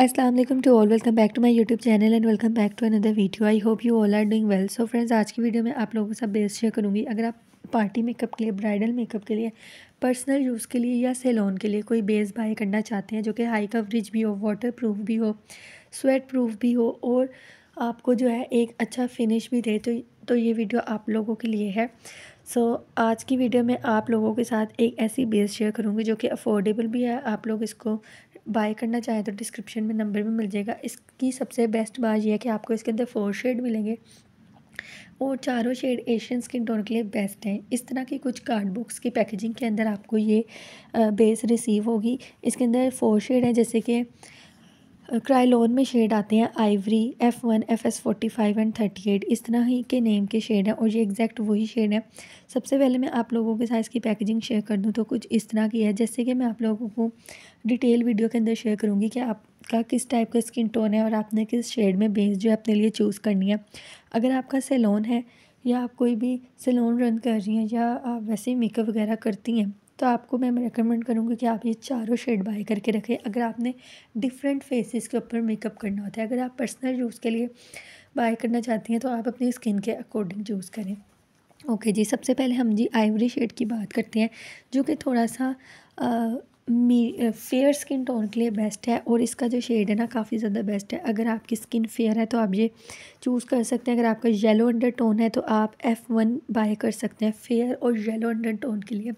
अस्सलाम वालेकुम to all welcome back to my YouTube channel and welcome back to another video I hope you all are doing well so friends आज की video में आप लोगों के साथ बेस शेयर करूँगी अगर आप पार्टी मेकअप के लिए ब्राइडल मेकअप के लिए पर्सनल यूज़ के लिए या सेलोन के लिए कोई बेस बाय करना चाहते हैं जो कि हाई कवरेज भी हो वाटर प्रूफ भी हो स्वेट प्रूफ भी हो और आपको जो है एक अच्छा फिनिश भी दे तो तो ये वीडियो आप लोगों के लिए है सो so, आज की वीडियो में आप लोगों के साथ एक ऐसी बेस शेयर करूँगी जो कि अफोर्डेबल भी है आप लोग इसको बाय करना चाहें तो डिस्क्रिप्शन में नंबर भी मिल जाएगा इसकी सबसे बेस्ट बात यह है कि आपको इसके अंदर फोर शेड मिलेंगे और चारों शेड एशियन स्किन टोन के लिए बेस्ट हैं इस तरह की कुछ कार्ड बुक्स की पैकेजिंग के अंदर आपको ये बेस रिसीव होगी इसके अंदर फोर शेड है जैसे कि क्राइलोन में शेड आते हैं ivory F one F S forty five and thirty eight इस तरह ही के नेम के शेड हैं और ये एग्जैक्ट वही शेड है सबसे पहले मैं आप लोगों के साथ इसकी पैकेजिंग शेयर कर दूँ तो कुछ इस तरह की है जैसे कि मैं आप लोगों को डिटेल वीडियो के अंदर शेयर करूँगी कि आपका किस टाइप का स्किन टोन है और आपने किस शेड में बेस जो है अपने लिए चूज़ करनी है अगर आपका सेलोन है या आप कोई भी सेलोन रन कर रही हैं या आप वैसे ही मेकअप वगैरह करती हैं तो आपको मैं रिकमेंड करूँगी कि आप ये चारों शेड बाय करके रखें अगर आपने डिफरेंट फेसेस के ऊपर मेकअप करना होता है अगर आप पर्सनल यूज़ के लिए बाय करना चाहती हैं तो आप अपनी स्किन के अकॉर्डिंग चूज़ करें ओके जी सबसे पहले हम जी आइवरी शेड की बात करते हैं जो कि थोड़ा सा आ, फेयर स्किन टोन के लिए बेस्ट है और इसका जो शेड है ना काफ़ी ज़्यादा बेस्ट है अगर आपकी स्किन फेयर है तो आप ये चूज़ कर सकते हैं अगर आपका येलो अंडर टोन है तो आप एफ़ वन बाय कर सकते हैं फेयर और येलो अंडर टोन के लिए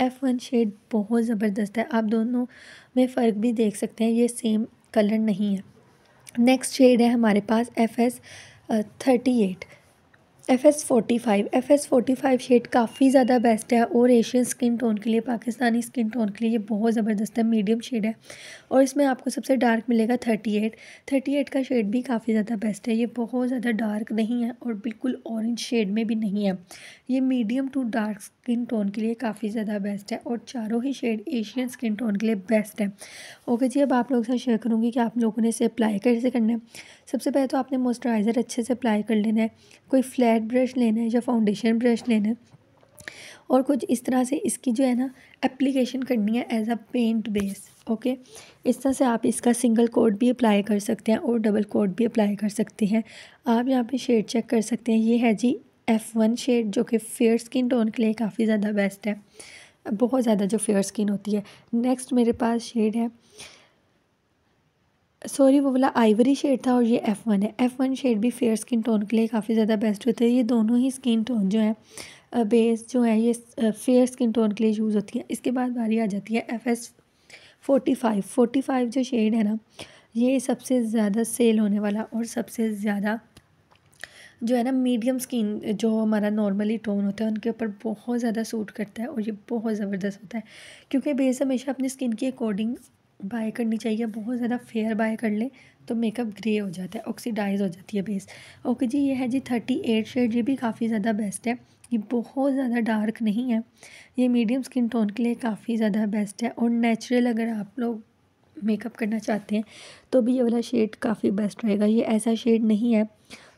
एफ़ वन शेड बहुत ज़बरदस्त है आप दोनों में फ़र्क भी देख सकते हैं ये सेम कलर नहीं है नेक्स्ट शेड है हमारे पास F S thirty eight F S forty five F S forty five shade काफ़ी ज़्यादा बेस्ट है और एशियन स्किन टोन के लिए पाकिस्तानी स्किन टोन के लिए ये बहुत ज़बरदस्त है मीडियम शेड है और इसमें आपको सबसे डार्क मिलेगा थर्टी एट थर्टी एट का शेड भी काफ़ी ज़्यादा बेस्ट है ये बहुत ज़्यादा डार्क नहीं है और बिल्कुल ऑरेंज शेड में भी नहीं है ये medium to dark skin tone के लिए काफ़ी ज़्यादा बेस्ट है और चारों ही शेड एशियन स्किन टोन के लिए बेस्ट है ओके जी अब आप लोगों से शेयर करूँगी कि आप लोगों ने इसे अप्लाई कैसे करना है सबसे पहले तो आपने मॉइस्चराइज़र अच्छे से अप्लाई कर लेना है कोई फ्लैश फ्लैट ब्रश लेना है या फाउंडेशन ब्रश लेना है और कुछ इस तरह से इसकी जो है ना एप्लीकेशन करनी है as a paint base okay इस तरह से आप इसका सिंगल कोड भी अप्लाई कर सकते हैं और डबल कोड भी अप्लाई कर सकते हैं आप यहाँ पे शेड चेक कर सकते हैं ये है जी एफ़ वन शेड जो कि फेयर स्किन टोन के लिए काफ़ी ज़्यादा बेस्ट है बहुत ज़्यादा जो फेयर स्किन होती है नेक्स्ट मेरे पास शेड है सॉरी वो वाला आइवरी शेड था और ये एफ़ वन है एफ़ वन शेड भी फेयर स्किन टोन के लिए काफ़ी ज़्यादा बेस्ट होते हैं ये दोनों ही स्किन टोन जो है बेस जो है ये फेयर स्किन टोन के लिए यूज़ होती है इसके बाद बारी आ जाती है F S forty five forty five जो शेड है ना ये सबसे ज़्यादा सेल होने वाला और सबसे ज़्यादा जो है ना मीडियम स्किन जो हमारा नॉर्मली टोन होता है उनके ऊपर बहुत ज़्यादा सूट करता है और ये बहुत ज़बरदस्त होता है क्योंकि बेस हमेशा अपनी स्किन के अकॉर्डिंग बाय करनी चाहिए बहुत ज़्यादा फेयर बाय कर लें तो मेकअप ग्रे हो जाता है ऑक्सीडाइज हो जाती है बेस ओके जी ये है जी थर्टी एट शेड ये भी काफ़ी ज़्यादा बेस्ट है ये बहुत ज़्यादा डार्क नहीं है ये मीडियम स्किन टोन के लिए काफ़ी ज़्यादा बेस्ट है और नेचुरल अगर आप लोग मेकअप करना चाहते हैं तो भी ये वाला शेड काफ़ी बेस्ट रहेगा ये ऐसा शेड नहीं है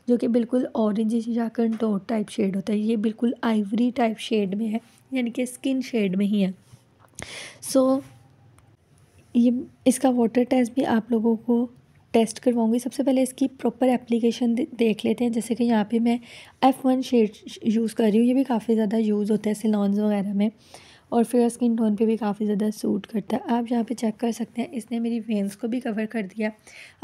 जो कि बिल्कुल ऑरेंज या कंटोर टाइप शेड होता है ये बिल्कुल आइवरी टाइप शेड में है यानी कि स्किन शेड में ही है सो so, ये इसका वाटर टेस्ट भी आप लोगों को टेस्ट करवाऊंगी सबसे पहले इसकी प्रॉपर एप्लीकेशन देख लेते हैं जैसे कि यहाँ पे मैं एफ़ वन शेड यूज़ कर रही हूँ ये भी काफ़ी ज़्यादा यूज़ होता है सिलॉन्स वगैरह में और फिर स्किन टोन पे भी काफ़ी ज़्यादा सूट करता है आप यहाँ पे चेक कर सकते हैं इसने मेरी वेंस को भी कवर कर दिया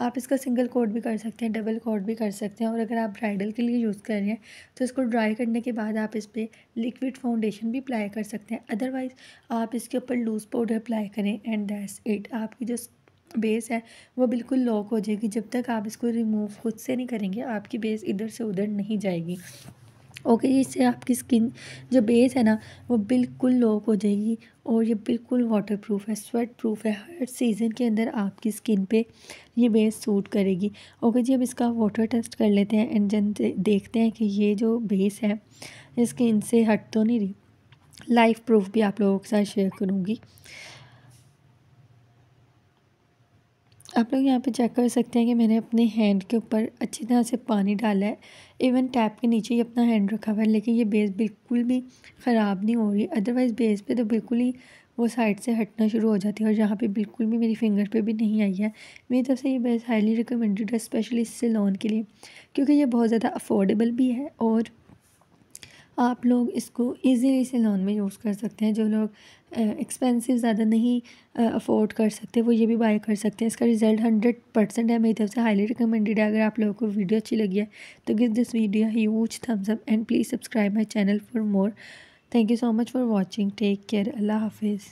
आप इसका सिंगल कोट भी कर सकते हैं डबल कोट भी कर सकते हैं और अगर आप ब्राइडल के लिए यूज़ कर रहे हैं तो इसको ड्राई करने के बाद आप इस पर लिक्विड फाउंडेशन भी अप्लाई कर सकते हैं अदरवाइज़ आप इसके ऊपर लूज़ पाउडर अप्लाई करें एंड दैट्स इट आपकी जो बेस है वो बिल्कुल लॉक हो जाएगी जब तक आप इसको रिमूव खुद से नहीं करेंगे आपकी बेस इधर से उधर नहीं जाएगी ओके इससे आपकी स्किन जो बेस है ना वो बिल्कुल लॉक हो जाएगी और ये बिल्कुल वाटर प्रूफ है स्वेट प्रूफ है हर सीज़न के अंदर आपकी स्किन पे ये बेस सूट करेगी ओके जी अब इसका वाटर टेस्ट कर लेते हैं एंड जन देखते हैं कि ये जो बेस है ये स्किन से हट तो नहीं रही लाइफ प्रूफ भी आप लोगों के साथ शेयर करूँगी आप लोग यहाँ पे चेक कर सकते हैं कि मैंने अपने हैंड के ऊपर अच्छी तरह से पानी डाला है इवन टैप के नीचे ही अपना हैंड रखा हुआ है लेकिन ये बेस बिल्कुल भी ख़राब नहीं हो रही अदरवाइज़ बेस पे तो बिल्कुल ही वो साइड से हटना शुरू हो जाती है और यहाँ पे बिल्कुल भी मेरी फिंगर पे भी नहीं आई है मेरी तरफ से ये बेस हाईली रिकमेंडेड है स्पेशली इससे लोन के लिए क्योंकि ये बहुत ज़्यादा अफोर्डेबल भी है और आप लोग इसको ईज़िली सैलॉन में यूज़ कर सकते हैं जो लोग एक्सपेंसिव ज़्यादा नहीं अफोर्ड कर सकते वो ये भी बाय कर सकते हैं इसका रिज़ल्ट हंड्रेड परसेंट है मेरी तरफ से हाईली रिकमेंडेड है अगर आप लोगों को वीडियो अच्छी लगी है तो give this video huge thumbs up and please subscribe my channel for more thank you so much for watching take care अल्लाह हाफिज़